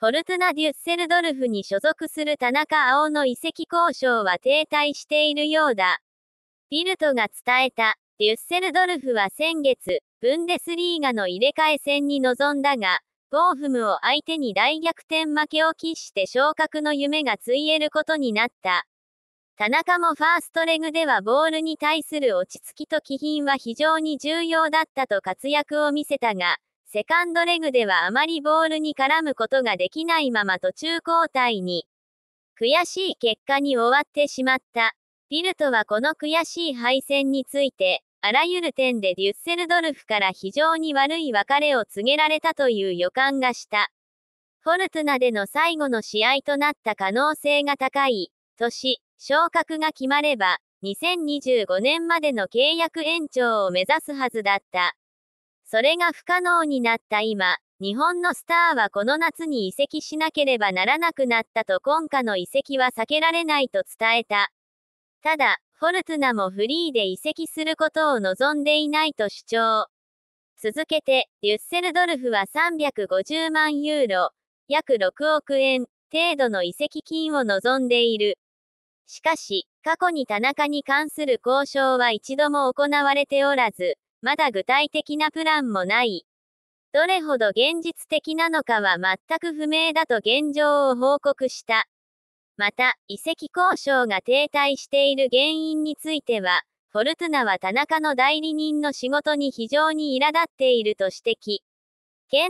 フォルトナ・デュッセルドルフに所属する田中青の移籍交渉は停滞しているようだ。ビルトが伝えた、デュッセルドルフは先月、ブンデスリーガの入れ替え戦に臨んだが、ボーフムを相手に大逆転負けを喫して昇格の夢がついえることになった。田中もファーストレグではボールに対する落ち着きと気品は非常に重要だったと活躍を見せたが、セカンドレグではあまりボールに絡むことができないまま途中交代に。悔しい結果に終わってしまった。ピルトはこの悔しい敗戦について、あらゆる点でデュッセルドルフから非常に悪い別れを告げられたという予感がした。フォルトナでの最後の試合となった可能性が高い、年、昇格が決まれば、2025年までの契約延長を目指すはずだった。それが不可能になった今、日本のスターはこの夏に移籍しなければならなくなったと今夏の移籍は避けられないと伝えた。ただ、フォルトゥナもフリーで移籍することを望んでいないと主張。続けて、デュッセルドルフは350万ユーロ、約6億円程度の移籍金を望んでいる。しかし、過去に田中に関する交渉は一度も行われておらず、まだ具体的なプランもない。どれほど現実的なのかは全く不明だと現状を報告した。また、移籍交渉が停滞している原因については、フォルトゥナは田中の代理人の仕事に非常に苛立っていると指摘。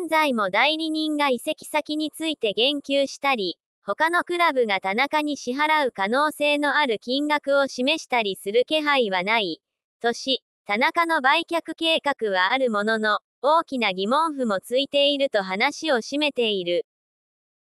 現在も代理人が移籍先について言及したり、他のクラブが田中に支払う可能性のある金額を示したりする気配はない、とし、田中の売却計画はあるものの、大きな疑問符もついていると話を締めている。